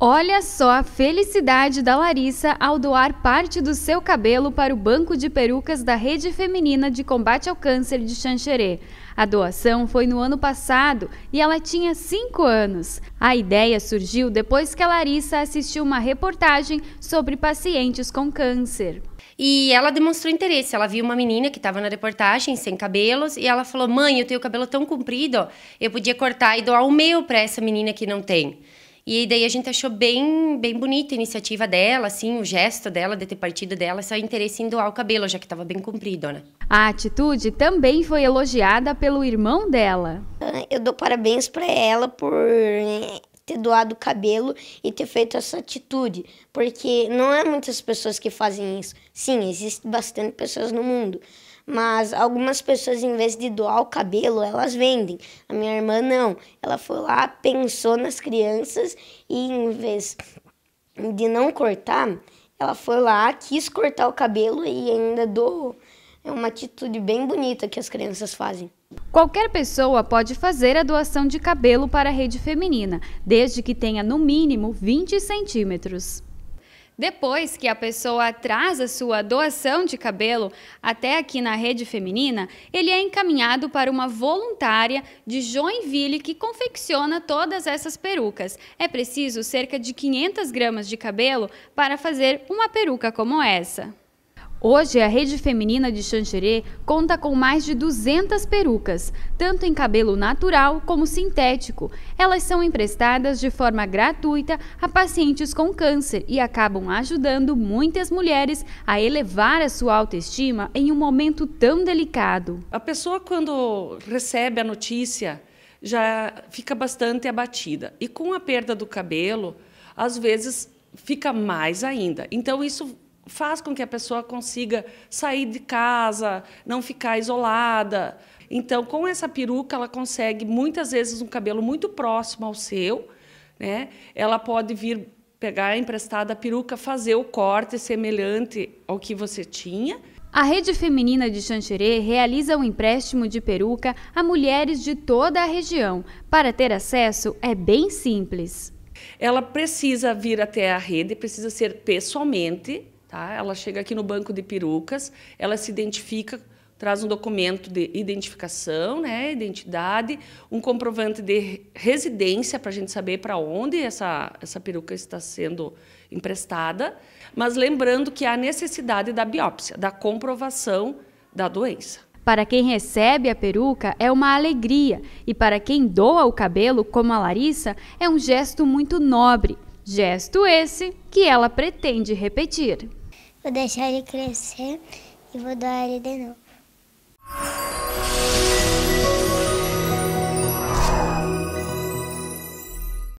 Olha só a felicidade da Larissa ao doar parte do seu cabelo para o Banco de Perucas da Rede Feminina de Combate ao Câncer de Xanxerê. A doação foi no ano passado e ela tinha 5 anos. A ideia surgiu depois que a Larissa assistiu uma reportagem sobre pacientes com câncer. E ela demonstrou interesse. Ela viu uma menina que estava na reportagem, sem cabelos, e ela falou: Mãe, eu tenho o cabelo tão comprido, eu podia cortar e doar o meu para essa menina que não tem. E daí a gente achou bem, bem bonita a iniciativa dela, assim, o gesto dela de ter partido dela, só interesse em doar o cabelo, já que estava bem comprido, né? A atitude também foi elogiada pelo irmão dela. Ah, eu dou parabéns para ela por eh, ter doado o cabelo e ter feito essa atitude, porque não é muitas pessoas que fazem isso. Sim, existe bastante pessoas no mundo, mas algumas pessoas, em vez de doar o cabelo, elas vendem. A minha irmã não. Ela foi lá, pensou nas crianças e, em vez de não cortar, ela foi lá, quis cortar o cabelo e ainda doou. É uma atitude bem bonita que as crianças fazem. Qualquer pessoa pode fazer a doação de cabelo para a rede feminina, desde que tenha no mínimo 20 centímetros. Depois que a pessoa traz a sua doação de cabelo até aqui na rede feminina, ele é encaminhado para uma voluntária de Joinville que confecciona todas essas perucas. É preciso cerca de 500 gramas de cabelo para fazer uma peruca como essa. Hoje, a rede feminina de Xanxerê conta com mais de 200 perucas, tanto em cabelo natural como sintético. Elas são emprestadas de forma gratuita a pacientes com câncer e acabam ajudando muitas mulheres a elevar a sua autoestima em um momento tão delicado. A pessoa, quando recebe a notícia, já fica bastante abatida. E com a perda do cabelo, às vezes fica mais ainda. Então, isso faz com que a pessoa consiga sair de casa, não ficar isolada. Então, com essa peruca, ela consegue muitas vezes um cabelo muito próximo ao seu, né? Ela pode vir pegar emprestada a peruca, fazer o corte semelhante ao que você tinha. A Rede Feminina de Xanxerê realiza o um empréstimo de peruca a mulheres de toda a região. Para ter acesso, é bem simples. Ela precisa vir até a rede, precisa ser pessoalmente, Tá? Ela chega aqui no banco de perucas, ela se identifica, traz um documento de identificação, né, identidade, um comprovante de residência para a gente saber para onde essa, essa peruca está sendo emprestada, mas lembrando que há necessidade da biópsia, da comprovação da doença. Para quem recebe a peruca é uma alegria e para quem doa o cabelo, como a Larissa, é um gesto muito nobre. Gesto esse que ela pretende repetir. Vou deixar ele crescer e vou doar ele de novo.